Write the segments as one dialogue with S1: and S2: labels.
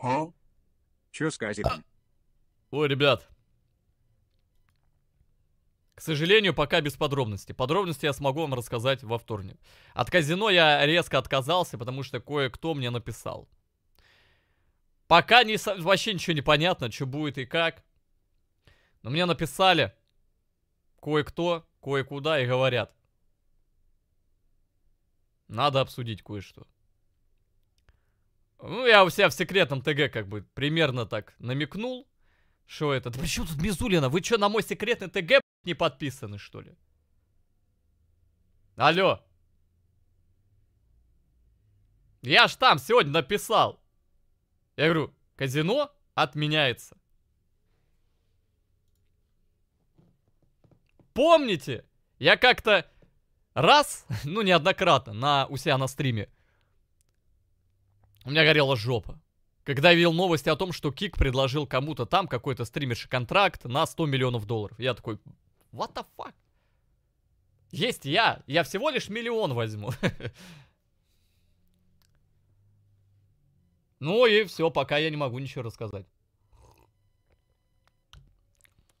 S1: А? Чё сказит? Ой, ребят. К сожалению, пока без подробностей. Подробности я смогу вам рассказать во вторник. От казино я резко отказался, потому что кое-кто мне написал. Пока не, вообще ничего не понятно, что будет и как. Но мне написали кое-кто, кое-куда и говорят. Надо обсудить кое-что. Ну, я у себя в секретном ТГ как бы примерно так намекнул, что это. Да почему тут Мизулина? Вы что, на мой секретный ТГ не подписаны, что ли? Алло. Я ж там сегодня написал. Я говорю, казино отменяется. Помните, я как-то раз, ну неоднократно, на, у себя на стриме у меня горела жопа. Когда я видел новости о том, что Кик предложил кому-то там какой-то стримерший контракт на 100 миллионов долларов. Я такой, what the fuck? Есть я, я всего лишь миллион возьму. Ну и все, пока я не могу ничего рассказать.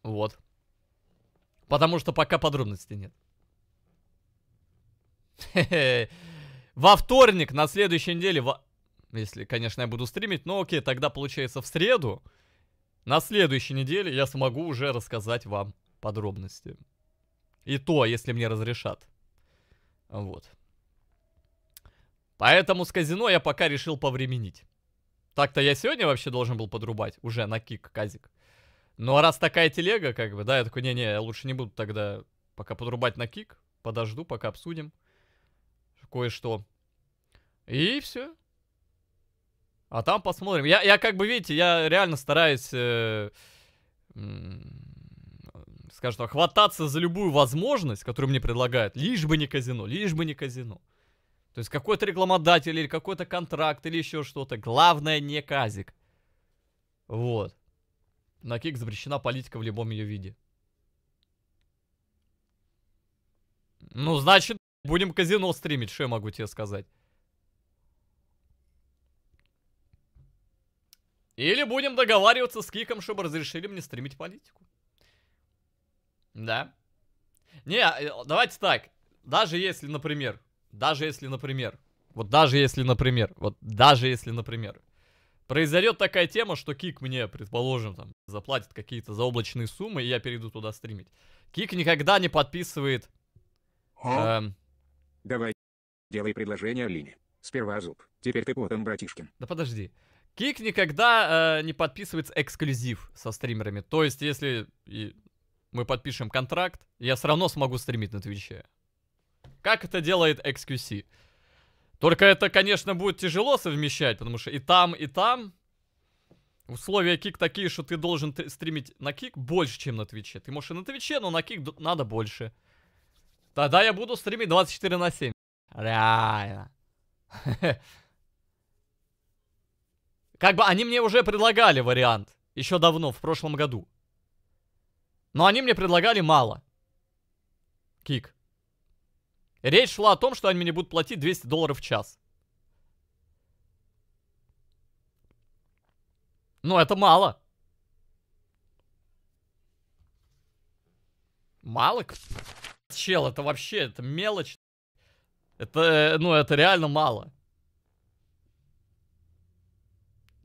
S1: Вот. Потому что пока подробностей нет. Во вторник, на следующей неделе, во если, конечно, я буду стримить. Но окей, тогда получается в среду, на следующей неделе я смогу уже рассказать вам подробности. И то, если мне разрешат. Вот. Поэтому с казино я пока решил повременить. Так-то я сегодня вообще должен был подрубать уже на кик казик. Ну а раз такая телега, как бы, да, я такой, не-не, я лучше не буду тогда пока подрубать на кик. Подожду, пока обсудим кое-что. И все. А там посмотрим. Я, я как бы, видите, я реально стараюсь, э, скажем так, хвататься за любую возможность, которую мне предлагают, лишь бы не казино, лишь бы не казино. То есть какой-то рекламодатель или какой-то контракт или еще что-то. Главное не казик. Вот. На Кик запрещена политика в любом ее виде. Ну, значит, будем казино стримить, что я могу тебе сказать. Или будем договариваться с Киком, чтобы разрешили мне стримить политику. Да. Не, э, давайте так. Даже если, например, даже если, например, вот даже если, например, вот даже если, например, произойдет такая тема, что Кик мне, предположим, там, заплатит какие-то заоблачные суммы, и я перейду туда стримить. Кик никогда не подписывает... О, эм... Давай, делай предложение Алине. Сперва зуб, теперь ты потом, братишкин. Да подожди. Кик никогда э, не подписывается эксклюзив со стримерами. То есть, если и мы подпишем контракт, я все равно смогу стримить на Твиче. Как это делает XQC? Только это, конечно, будет тяжело совмещать, потому что и там, и там условия кик такие, что ты должен стримить на кик больше, чем на Твиче. Ты можешь и на Твиче, но на кик надо больше. Тогда я буду стримить 24 на 7. Реально. Как бы они мне уже предлагали вариант. Еще давно, в прошлом году. Но они мне предлагали мало. Кик. Речь шла о том, что они мне будут платить 200 долларов в час. Но ну, это мало. Мало? Чел, это вообще, это мелочь. Это, э, ну, это реально мало.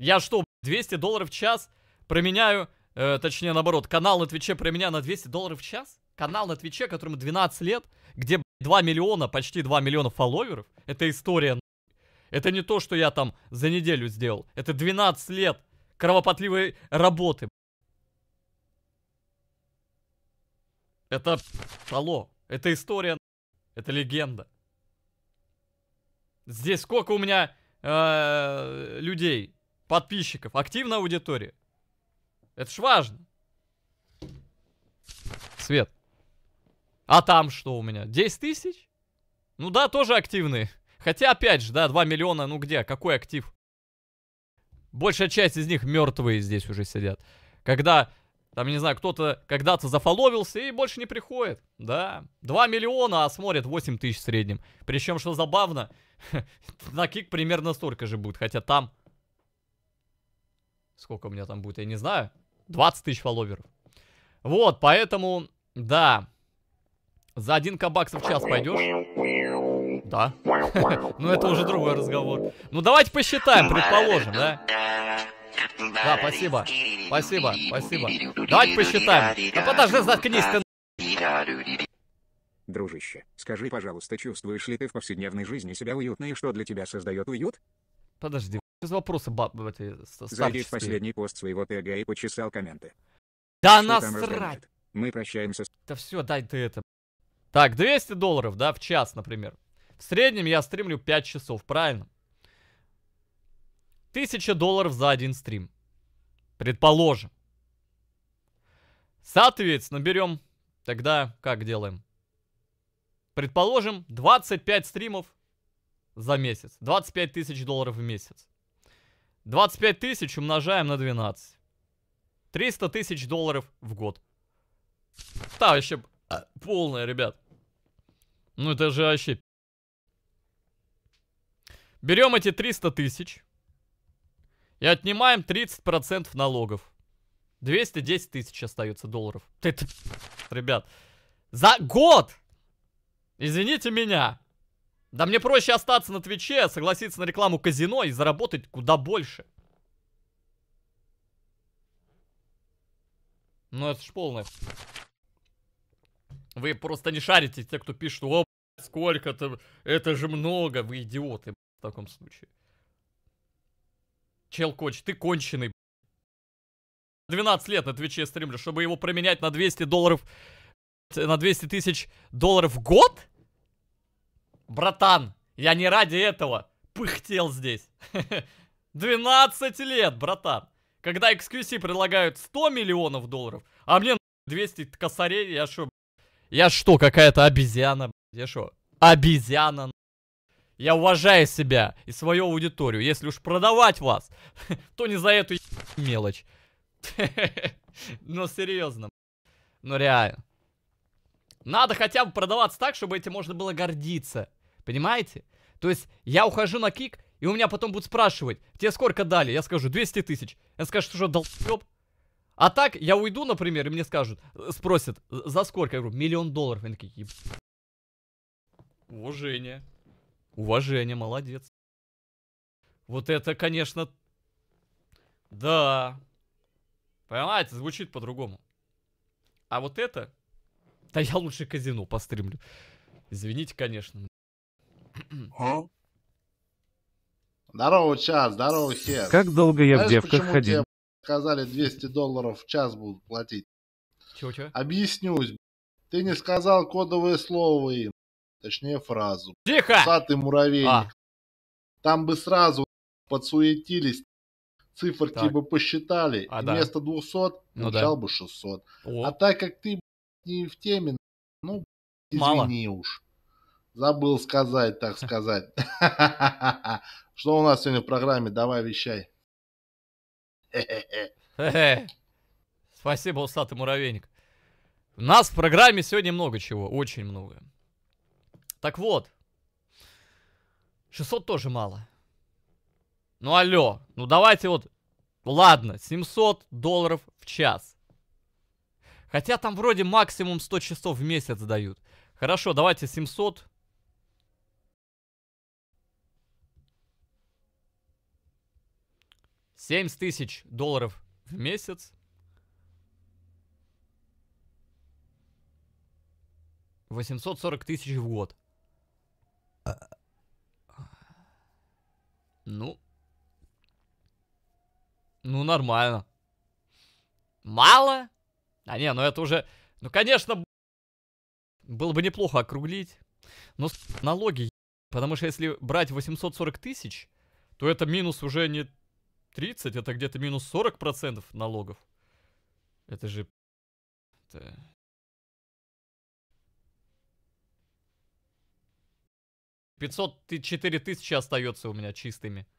S1: Я что, 200 долларов в час променяю, э, точнее наоборот, канал на Твиче променяю на 200 долларов в час? Канал на Твиче, которому 12 лет, где 2 миллиона, почти 2 миллиона фолловеров? Это история. Это не то, что я там за неделю сделал. Это 12 лет кровопотливой работы. Это... Алло. Это история. Это легенда. Здесь сколько у меня э, людей? подписчиков, активная аудитория. Это ж важно. Свет. А там что у меня? 10 тысяч? Ну да, тоже активные. Хотя, опять же, да, 2 миллиона, ну где? Какой актив? Большая часть из них мертвые здесь уже сидят. Когда, там, не знаю, кто-то когда-то зафоловился и больше не приходит. Да, 2 миллиона, а смотрят 8 тысяч в среднем. Причем, что забавно, на кик примерно столько же будет, хотя там Сколько у меня там будет, я не знаю. 20 тысяч фолловеров. Вот, поэтому, да. За один кабаксов в час пойдешь? Да. ну, это уже другой разговор. Ну, давайте посчитаем, предположим, да? Да, спасибо. Спасибо, спасибо. Давайте посчитаем. Да подожди, заткнись ты. Дружище, скажи, пожалуйста, чувствуешь ли ты в повседневной жизни себя уютно и что для тебя создает уют? Подожди без вопроса баб в этой Зайди последний пост своего ТГ и почесал комменты. Да насрать! Мы прощаемся. Да все, дай ты это. Так, 200 долларов, да, в час, например. В среднем я стримлю 5 часов, правильно? 1000 долларов за один стрим. Предположим. Соответственно, берем, тогда как делаем? Предположим, 25 стримов за месяц. 25 тысяч долларов в месяц. 25 тысяч умножаем на 12. 300 тысяч долларов в год. Та вообще а, полная, ребят. Ну это же вообще... Берем эти 300 тысяч и отнимаем 30% налогов. 210 тысяч остается долларов. Это, ребят, за год! Извините меня. Да мне проще остаться на Твиче, согласиться на рекламу казино и заработать куда больше. Ну это ж полное. Вы просто не шарите, те, кто пишет, о, сколько-то, это же много, вы идиоты, в таком случае. Чел Коч, ты конченый, 12 лет на Твиче стримлю, чтобы его променять на 200 долларов, на 200 тысяч долларов в год? Братан, я не ради этого пыхтел здесь. 12 лет, братан. Когда XQC предлагают 100 миллионов долларов, а мне 200 косарей, я что, я что, какая-то обезьяна, я что, обезьяна, я уважаю себя и свою аудиторию. Если уж продавать вас, то не за эту мелочь. Но серьезно. Ну реально. Надо хотя бы продаваться так, чтобы этим можно было гордиться. Понимаете? То есть я ухожу на кик, и у меня потом будут спрашивать, тебе сколько дали? Я скажу, 200 тысяч. Я скажу, что долбёб. А так, я уйду, например, и мне скажут, э, спросят, за сколько? Я говорю, миллион долларов. Они такие, Уважение. Уважение, молодец. Вот это, конечно... Да. Понимаете, звучит по-другому. А вот это... Да я лучше казино постримлю. Извините, конечно. А? Здорово, час, здорово, хер. Как долго я Знаешь, в девках ходил? Тебе сказали 200 долларов в час будут платить. Чего-чего? Объяснюсь. Ты не сказал кодовое слово им. Точнее, фразу. Тихо! Сатый муравейник. А. Там бы сразу подсуетились, циферки так. бы посчитали. А, да. Вместо 200 ну, получал да. бы 600. О. А так как ты не в теме, ну, извини Мало. уж. Забыл сказать, так сказать. Что у нас сегодня в программе? Давай вещай. Спасибо, усатый муравейник. У нас в программе сегодня много чего, очень много. Так вот, 600 тоже мало. Ну алло, ну давайте вот, ладно, 700 долларов в час. Хотя там вроде максимум 100 часов в месяц дают. Хорошо, давайте 700 70 тысяч долларов в месяц. восемьсот сорок тысяч в год. А. Ну. Ну, нормально. Мало? А не, ну это уже... Ну, конечно, было бы неплохо округлить. Но налоги, потому что если брать 840 тысяч, то это минус уже не 30, это где-то минус 40% налогов. Это же... Это... Пятьсот четыре тысячи остается у меня чистыми.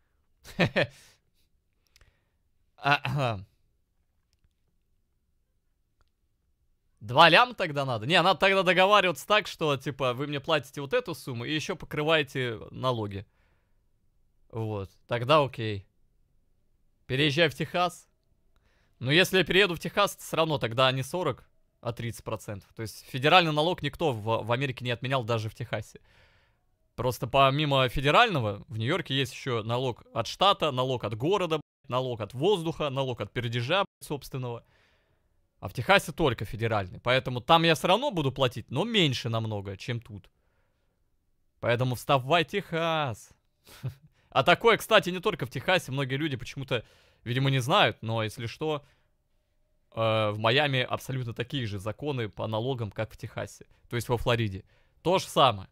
S1: А, а, два лям тогда надо? Не, надо тогда договариваться так, что, типа, вы мне платите вот эту сумму и еще покрываете налоги. Вот, тогда окей. Переезжай в Техас. Но ну, если я перееду в Техас, то все равно тогда не 40, а 30%. То есть федеральный налог никто в, в Америке не отменял даже в Техасе. Просто помимо федерального, в Нью-Йорке есть еще налог от штата, налог от города, налог от воздуха, налог от пердежа собственного. А в Техасе только федеральный. Поэтому там я все равно буду платить, но меньше намного, чем тут. Поэтому вставай, Техас. А такое, кстати, не только в Техасе. Многие люди почему-то, видимо, не знают, но если что, э, в Майами абсолютно такие же законы по налогам, как в Техасе. То есть во Флориде. То же самое.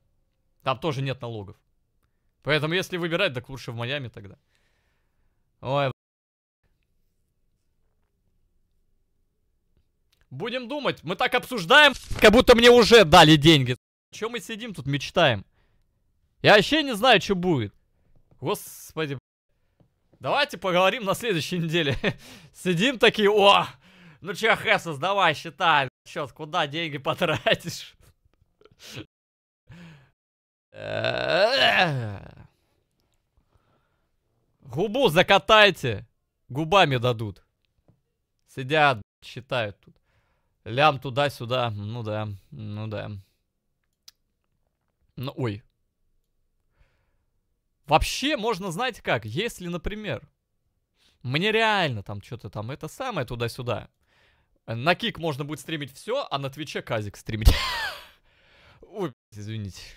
S1: Там тоже нет налогов. Поэтому, если выбирать, так лучше в Майами тогда. Ой, Будем думать. Мы так обсуждаем, как будто мне уже дали деньги. Чем мы сидим тут, мечтаем? Я вообще не знаю, что будет. Господи. Давайте поговорим на следующей неделе. Сидим такие, о, ну че, Хесус, давай, считай. Черт, куда деньги потратишь? Губу закатайте. Губами дадут. Сидят, считают тут. Лям туда-сюда. Ну да, ну да. Ну, ой, Вообще можно, знаете как, если, например, мне реально там что-то там это самое туда-сюда. На Кик можно будет стримить все, а на Твиче Казик стримить. Ой, извините.